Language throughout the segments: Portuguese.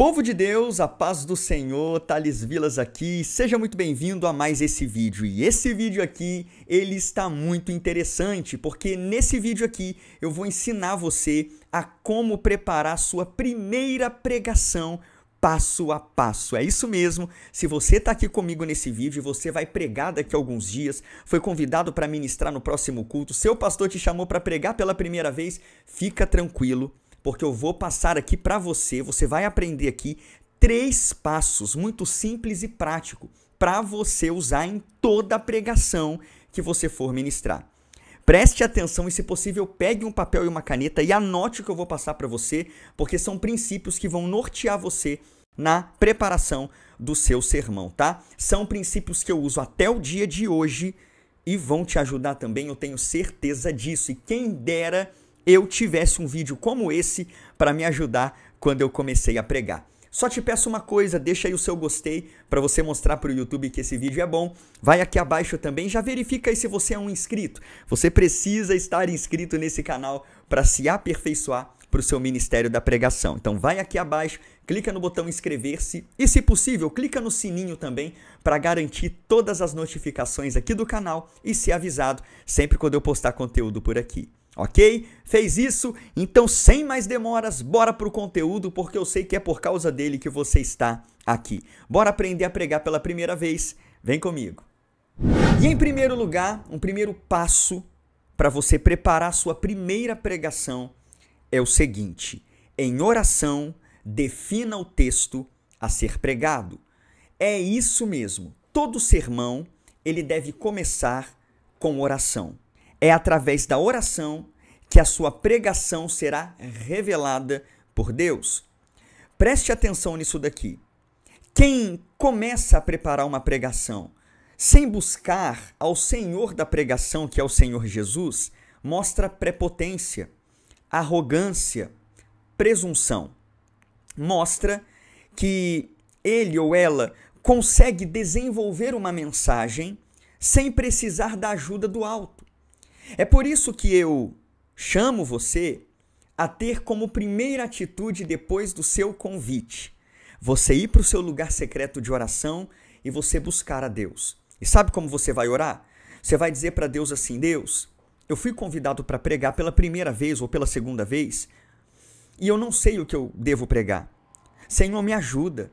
Povo de Deus, a paz do Senhor, Thales Vilas aqui, seja muito bem-vindo a mais esse vídeo. E esse vídeo aqui, ele está muito interessante, porque nesse vídeo aqui eu vou ensinar você a como preparar sua primeira pregação passo a passo. É isso mesmo. Se você está aqui comigo nesse vídeo e você vai pregar daqui a alguns dias, foi convidado para ministrar no próximo culto, seu pastor te chamou para pregar pela primeira vez, fica tranquilo porque eu vou passar aqui para você, você vai aprender aqui três passos muito simples e prático para você usar em toda a pregação que você for ministrar. Preste atenção e, se possível, pegue um papel e uma caneta e anote o que eu vou passar para você, porque são princípios que vão nortear você na preparação do seu sermão, tá? São princípios que eu uso até o dia de hoje e vão te ajudar também, eu tenho certeza disso. E quem dera eu tivesse um vídeo como esse para me ajudar quando eu comecei a pregar. Só te peço uma coisa, deixa aí o seu gostei para você mostrar para o YouTube que esse vídeo é bom. Vai aqui abaixo também, já verifica aí se você é um inscrito. Você precisa estar inscrito nesse canal para se aperfeiçoar para o seu ministério da pregação. Então vai aqui abaixo, clica no botão inscrever-se e se possível, clica no sininho também para garantir todas as notificações aqui do canal e ser avisado sempre quando eu postar conteúdo por aqui ok? Fez isso? Então, sem mais demoras, bora pro conteúdo, porque eu sei que é por causa dele que você está aqui. Bora aprender a pregar pela primeira vez? Vem comigo. E em primeiro lugar, um primeiro passo para você preparar sua primeira pregação é o seguinte: em oração, defina o texto a ser pregado. É isso mesmo. Todo sermão ele deve começar com oração. É através da oração que a sua pregação será revelada por Deus. Preste atenção nisso daqui. Quem começa a preparar uma pregação sem buscar ao Senhor da pregação, que é o Senhor Jesus, mostra prepotência, arrogância, presunção. Mostra que ele ou ela consegue desenvolver uma mensagem sem precisar da ajuda do alto. É por isso que eu Chamo você a ter como primeira atitude depois do seu convite você ir para o seu lugar secreto de oração e você buscar a Deus. E sabe como você vai orar? Você vai dizer para Deus assim: Deus, eu fui convidado para pregar pela primeira vez ou pela segunda vez e eu não sei o que eu devo pregar. Senhor, me ajuda.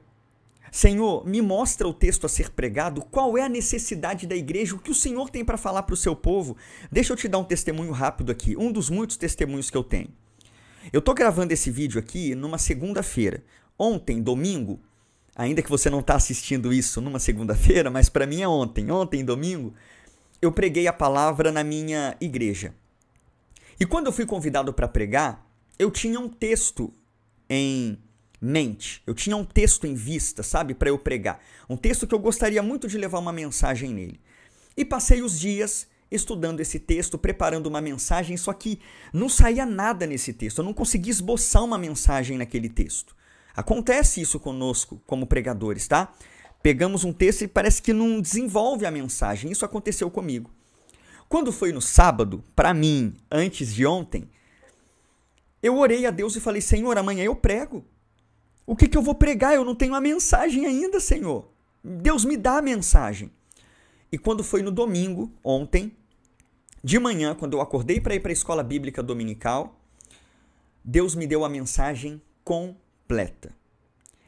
Senhor, me mostra o texto a ser pregado, qual é a necessidade da igreja, o que o Senhor tem para falar para o seu povo. Deixa eu te dar um testemunho rápido aqui, um dos muitos testemunhos que eu tenho. Eu estou gravando esse vídeo aqui numa segunda-feira. Ontem, domingo, ainda que você não está assistindo isso numa segunda-feira, mas para mim é ontem, ontem, domingo, eu preguei a palavra na minha igreja. E quando eu fui convidado para pregar, eu tinha um texto em mente. Eu tinha um texto em vista, sabe, para eu pregar. Um texto que eu gostaria muito de levar uma mensagem nele. E passei os dias estudando esse texto, preparando uma mensagem, só que não saía nada nesse texto. Eu não conseguia esboçar uma mensagem naquele texto. Acontece isso conosco como pregadores, tá? Pegamos um texto e parece que não desenvolve a mensagem. Isso aconteceu comigo. Quando foi no sábado, para mim, antes de ontem, eu orei a Deus e falei: Senhor, amanhã eu prego. O que, que eu vou pregar? Eu não tenho a mensagem ainda, Senhor. Deus me dá a mensagem. E quando foi no domingo, ontem, de manhã, quando eu acordei para ir para a escola bíblica dominical, Deus me deu a mensagem completa.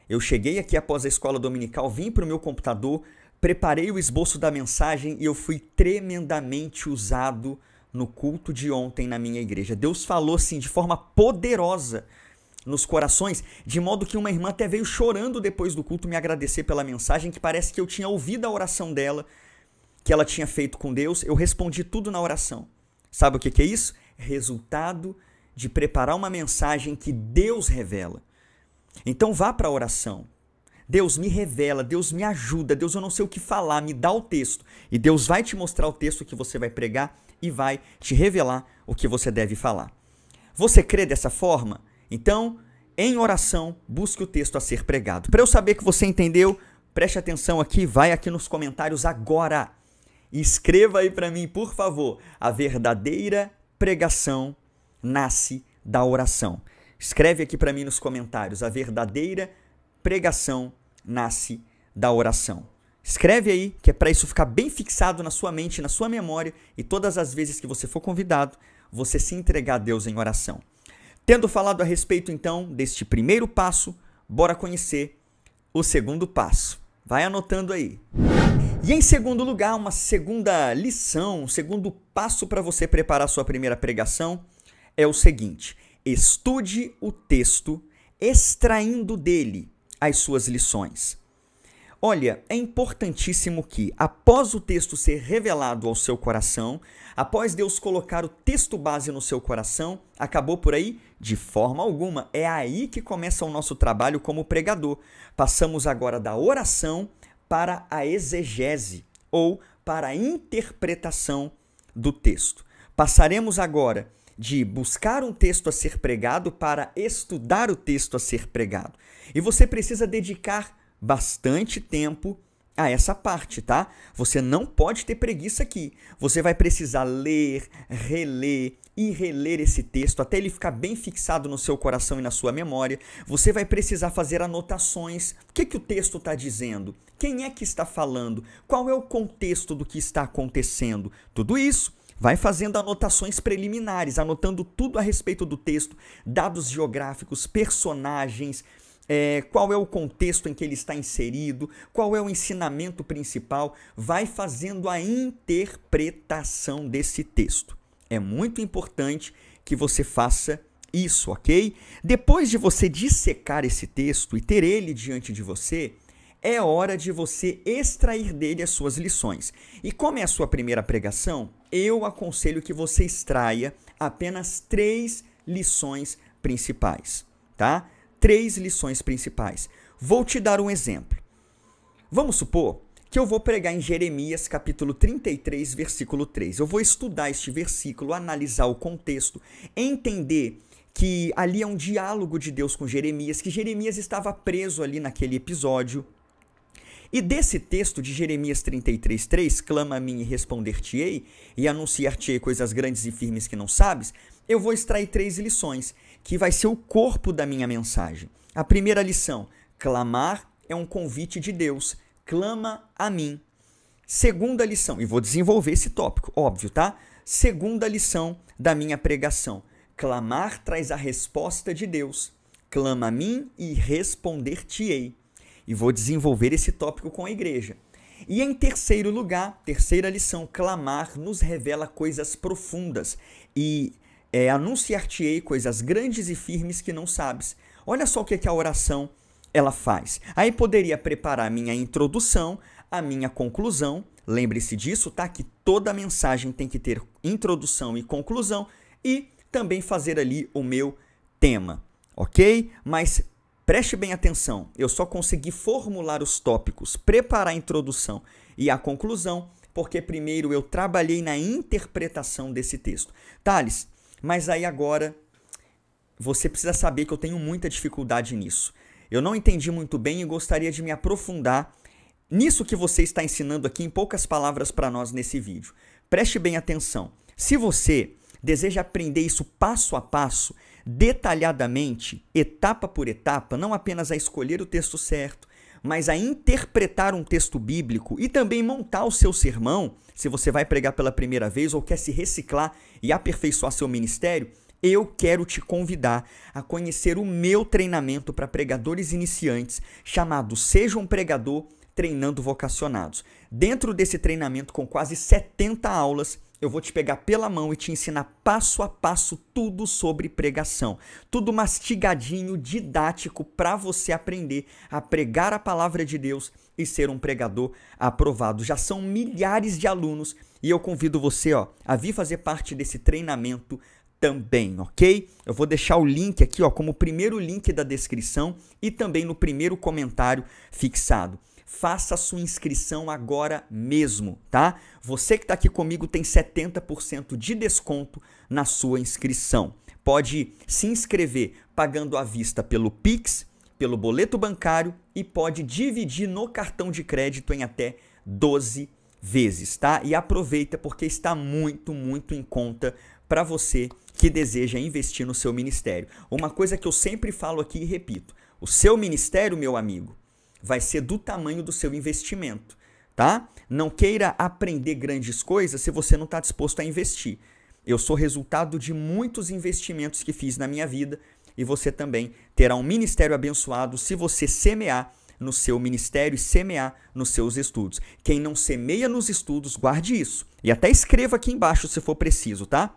Eu cheguei aqui após a escola dominical, vim para o meu computador, preparei o esboço da mensagem e eu fui tremendamente usado no culto de ontem na minha igreja. Deus falou assim de forma poderosa nos corações, de modo que uma irmã até veio chorando depois do culto me agradecer pela mensagem, que parece que eu tinha ouvido a oração dela, que ela tinha feito com Deus, eu respondi tudo na oração. Sabe o que, é isso? Resultado de preparar uma mensagem que Deus revela. Então vá para a oração. Deus me revela, Deus me ajuda, Deus eu não sei o que falar, me dá o texto. E Deus vai te mostrar o texto que você vai pregar e vai te revelar o que você deve falar. Você crê dessa forma? Então, em oração, busque o texto a ser pregado. Para eu saber que você entendeu, preste atenção aqui, vai aqui nos comentários agora. E escreva aí para mim, por favor. A verdadeira pregação nasce da oração. Escreve aqui para mim nos comentários. A verdadeira pregação nasce da oração. Escreve aí, que é para isso ficar bem fixado na sua mente, na sua memória e todas as vezes que você for convidado, você se entregar a Deus em oração. Tendo falado a respeito então deste primeiro passo, bora conhecer o segundo passo. Vai anotando aí. E em segundo lugar, uma segunda lição, um segundo passo para você preparar sua primeira pregação é o seguinte: estude o texto extraindo dele as suas lições. Olha, é importantíssimo que, após o texto ser revelado ao seu coração, após Deus colocar o texto base no seu coração, acabou por aí? De forma alguma. É aí que começa o nosso trabalho como pregador. Passamos agora da oração para a exegese ou para a interpretação do texto. Passaremos agora de buscar um texto a ser pregado para estudar o texto a ser pregado. E você precisa dedicar bastante tempo a essa parte, tá? Você não pode ter preguiça aqui. Você vai precisar ler, reler e reler esse texto até ele ficar bem fixado no seu coração e na sua memória. Você vai precisar fazer anotações. O que, que o texto está dizendo? Quem é que está falando? Qual é o contexto do que está acontecendo? Tudo isso Vai fazendo anotações preliminares, anotando tudo a respeito do texto, dados geográficos, personagens, é, qual é o contexto em que ele está inserido, qual é o ensinamento principal, vai fazendo a interpretação desse texto. É muito importante que você faça isso, ok? Depois de você dissecar esse texto e ter ele diante de você, é hora de você extrair dele as suas lições. E como é a sua primeira pregação, eu aconselho que você extraia apenas três lições principais, tá? três lições principais. Vou te dar um exemplo. Vamos supor que eu vou pregar em Jeremias capítulo 33, versículo 3. Eu vou estudar este versículo, analisar o contexto, entender que ali é um diálogo de Deus com Jeremias, que Jeremias estava preso ali naquele episódio. E desse texto de Jeremias 33:3, clama a mim e responder-te-ei, e anunciar-te-ei coisas grandes e firmes que não sabes, eu vou extrair três lições que vai ser o corpo da minha mensagem. A primeira lição: clamar é um convite de Deus. Clama a mim. Segunda lição, e vou desenvolver esse tópico, óbvio, tá? Segunda lição da minha pregação: clamar traz a resposta de Deus. Clama a mim e responder-te-ei. E vou desenvolver esse tópico com a igreja. E em terceiro lugar, terceira lição, clamar nos revela coisas profundas e é, Anunciar-te-ei coisas grandes e firmes que não sabes. Olha só o que, é que a oração ela faz. Aí poderia preparar a minha introdução, a minha conclusão. Lembre-se disso, tá? Que toda mensagem tem que ter introdução e conclusão e também fazer ali o meu tema, ok? Mas preste bem atenção, eu só consegui formular os tópicos, preparar a introdução e a conclusão, porque primeiro eu trabalhei na interpretação desse texto. Thales, mas aí agora você precisa saber que eu tenho muita dificuldade nisso. Eu não entendi muito bem e gostaria de me aprofundar nisso que você está ensinando aqui em poucas palavras para nós nesse vídeo. Preste bem atenção. Se você deseja aprender isso passo a passo, detalhadamente, etapa por etapa, não apenas a escolher o texto certo, mas a interpretar um texto bíblico e também montar o seu sermão, se você vai pregar pela primeira vez ou quer se reciclar e aperfeiçoar seu ministério, eu quero te convidar a conhecer o meu treinamento para pregadores iniciantes, chamado Seja um Pregador Treinando Vocacionados. Dentro desse treinamento, com quase 70 aulas, eu vou te pegar pela mão e te ensinar passo a passo tudo sobre pregação. Tudo mastigadinho, didático para você aprender a pregar a palavra de Deus e ser um pregador aprovado. Já são milhares de alunos e eu convido você, ó, a vir fazer parte desse treinamento também, ok? Eu vou deixar o link aqui, ó, como primeiro link da descrição e também no primeiro comentário fixado faça a sua inscrição agora mesmo, tá? Você que está aqui comigo tem 70% de desconto na sua inscrição. Pode se inscrever pagando à vista pelo Pix, pelo boleto bancário e pode dividir no cartão de crédito em até 12 vezes, tá? E aproveita porque está muito, muito em conta para você que deseja investir no seu ministério. Uma coisa que eu sempre falo aqui e repito: o seu ministério, meu amigo, vai ser do tamanho do seu investimento, tá? Não queira aprender grandes coisas se você não está disposto a investir. Eu sou resultado de muitos investimentos que fiz na minha vida e você também terá um ministério abençoado se você semear no seu ministério e semear nos seus estudos. Quem não semeia nos estudos, guarde isso. E até escreva aqui embaixo se for preciso, tá?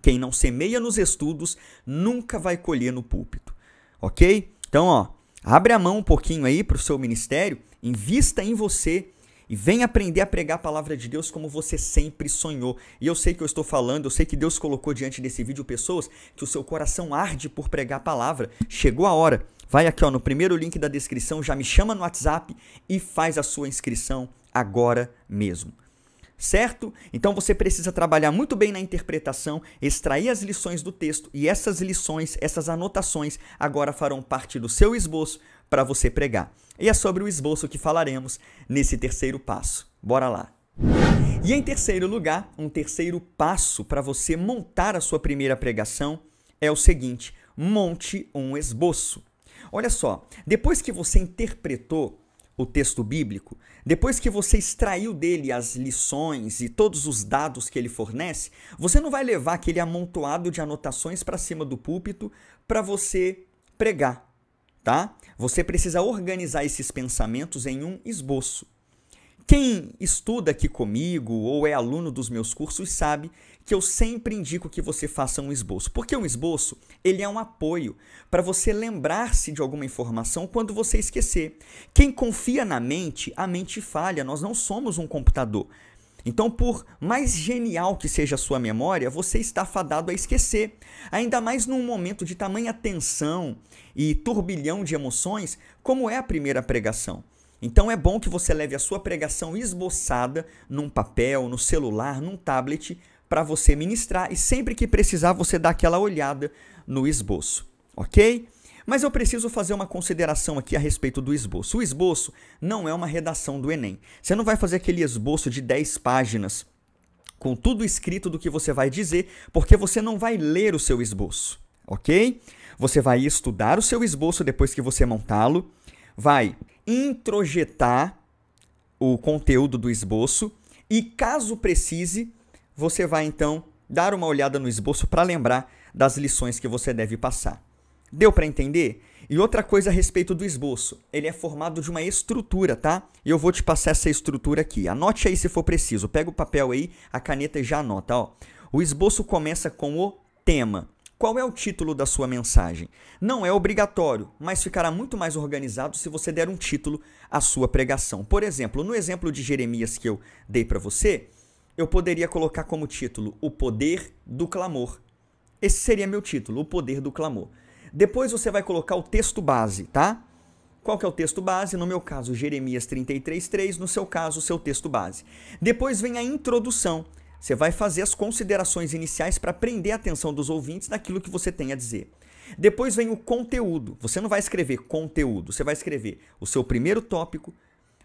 Quem não semeia nos estudos nunca vai colher no púlpito. OK? Então, ó, Abre a mão um pouquinho aí para o seu ministério, invista em você e vem aprender a pregar a palavra de Deus como você sempre sonhou. E eu sei que eu estou falando, eu sei que Deus colocou diante desse vídeo pessoas que o seu coração arde por pregar a palavra. Chegou a hora. Vai aqui ó, no primeiro link da descrição, já me chama no WhatsApp e faz a sua inscrição agora mesmo certo? Então você precisa trabalhar muito bem na interpretação, extrair as lições do texto e essas lições, essas anotações, agora farão parte do seu esboço para você pregar. E é sobre o esboço que falaremos nesse terceiro passo. Bora lá! E em terceiro lugar, um terceiro passo para você montar a sua primeira pregação é o seguinte: monte um esboço. Olha só, depois que você interpretou o texto bíblico, depois que você extraiu dele as lições e todos os dados que ele fornece, você não vai levar aquele amontoado de anotações para cima do púlpito para você pregar, tá? Você precisa organizar esses pensamentos em um esboço. Quem estuda aqui comigo ou é aluno dos meus cursos sabe que eu sempre indico que você faça um esboço, porque um esboço ele é um apoio para você lembrar-se de alguma informação quando você esquecer. Quem confia na mente, a mente falha. Nós não somos um computador. Então, por mais genial que seja a sua memória, você está fadado a esquecer. Ainda mais num momento de tamanha tensão e turbilhão de emoções, como é a primeira pregação. Então é bom que você leve a sua pregação esboçada num papel, no celular, num tablet, para você ministrar e sempre que precisar você dá aquela olhada no esboço, ok? Mas eu preciso fazer uma consideração aqui a respeito do esboço. O esboço não é uma redação do Enem. Você não vai fazer aquele esboço de 10 páginas com tudo escrito do que você vai dizer, porque você não vai ler o seu esboço, ok? Você vai estudar o seu esboço depois que você montá-lo, vai introjetar o conteúdo do esboço e, caso precise, você vai então dar uma olhada no esboço para lembrar das lições que você deve passar. Deu para entender? E outra coisa a respeito do esboço, ele é formado de uma estrutura, tá? E eu vou te passar essa estrutura aqui. Anote aí se for preciso. Pega o papel aí, a caneta e já anota, ó. O esboço começa com o tema. Qual é o título da sua mensagem? Não é obrigatório, mas ficará muito mais organizado se você der um título à sua pregação. Por exemplo, no exemplo de Jeremias que eu dei para você, eu poderia colocar como título O Poder do Clamor. Esse seria meu título, O Poder do Clamor. Depois você vai colocar o texto base, tá? Qual que é o texto base? No meu caso, Jeremias 33:3, no seu caso, o seu texto base. Depois vem a introdução. Você vai fazer as considerações iniciais para prender a atenção dos ouvintes naquilo que você tem a dizer. Depois vem o conteúdo. Você não vai escrever conteúdo, você vai escrever o seu primeiro tópico,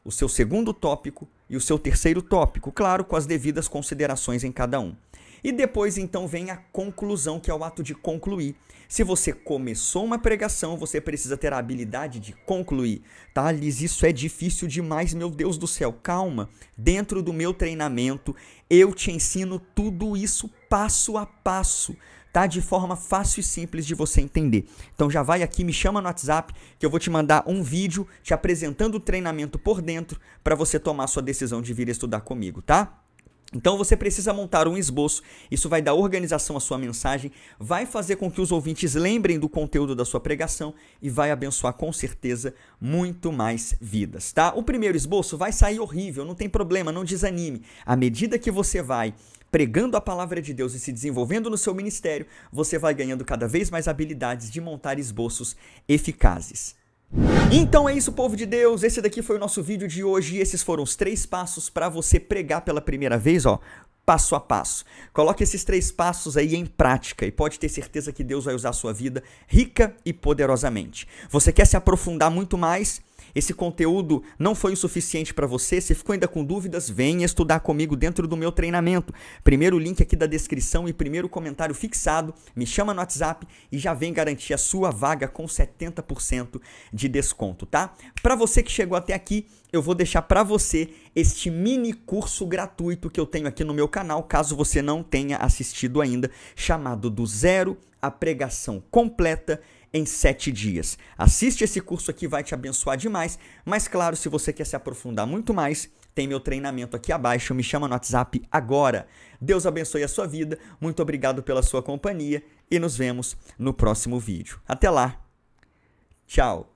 o seu segundo tópico e o seu terceiro tópico, claro, com as devidas considerações em cada um. E depois então vem a conclusão, que é o ato de concluir. Se você começou uma pregação, você precisa ter a habilidade de concluir. Tá, Liz, isso é difícil demais, meu Deus do céu. Calma. Dentro do meu treinamento, eu te ensino tudo isso passo a passo tá? De forma fácil e simples de você entender. Então já vai aqui, me chama no WhatsApp que eu vou te mandar um vídeo te apresentando o treinamento por dentro para você tomar sua decisão de vir estudar comigo, tá? Então você precisa montar um esboço, isso vai dar organização à sua mensagem, vai fazer com que os ouvintes lembrem do conteúdo da sua pregação e vai abençoar com certeza muito mais vidas, tá? O primeiro esboço vai sair horrível, não tem problema, não desanime. À medida que você vai pregando a palavra de Deus e se desenvolvendo no seu ministério, você vai ganhando cada vez mais habilidades de montar esboços eficazes. Então é isso, povo de Deus. Esse daqui foi o nosso vídeo de hoje. Esses foram os três passos para você pregar pela primeira vez, ó, passo a passo. Coloque esses três passos aí em prática e pode ter certeza que Deus vai usar a sua vida rica e poderosamente. Você quer se aprofundar muito mais? esse conteúdo não foi o suficiente para você, se ficou ainda com dúvidas, venha estudar comigo dentro do meu treinamento. Primeiro link aqui da descrição e primeiro comentário fixado, me chama no WhatsApp e já vem garantir a sua vaga com 70% de desconto, tá? Para você que chegou até aqui, eu vou deixar para você este mini curso gratuito que eu tenho aqui no meu canal, caso você não tenha assistido ainda, chamado do zero a pregação completa em 7 dias. Assiste esse curso aqui, vai te abençoar demais. Mas claro, se você quer se aprofundar muito mais, tem meu treinamento aqui abaixo, me chama no WhatsApp agora. Deus abençoe a sua vida, muito obrigado pela sua companhia e nos vemos no próximo vídeo. Até lá, tchau!